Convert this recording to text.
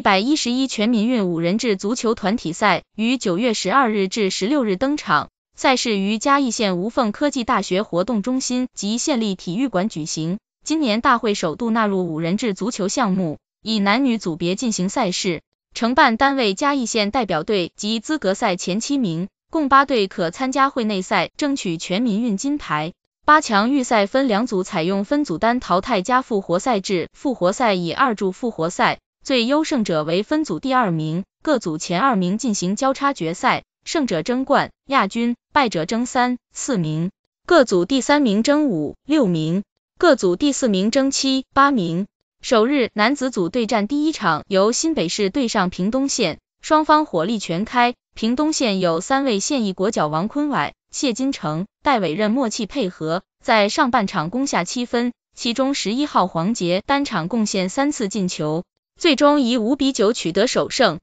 一百一十一全民运五人制足球团体赛于九月十二日至十六日登场，赛事于嘉义县无缝科技大学活动中心及县立体育馆举行。今年大会首度纳入五人制足球项目，以男女组别进行赛事。承办单位嘉义县代表队及资格赛前七名共八队可参加会内赛，争取全民运金牌。八强预赛分两组，采用分组单淘汰加复活赛制，复活赛以二助复活赛。最优胜者为分组第二名，各组前二名进行交叉决赛，胜者争冠，亚军败者争三四名，各组第三名争五六名，各组第四名争七八名。首日男子组对战第一场由新北市对上屏东县，双方火力全开，屏东县有三位现役国脚王坤崴、谢金城、戴伟任默契配合，在上半场攻下七分，其中十一号黄杰单场贡献三次进球。最终以五比九取得首胜。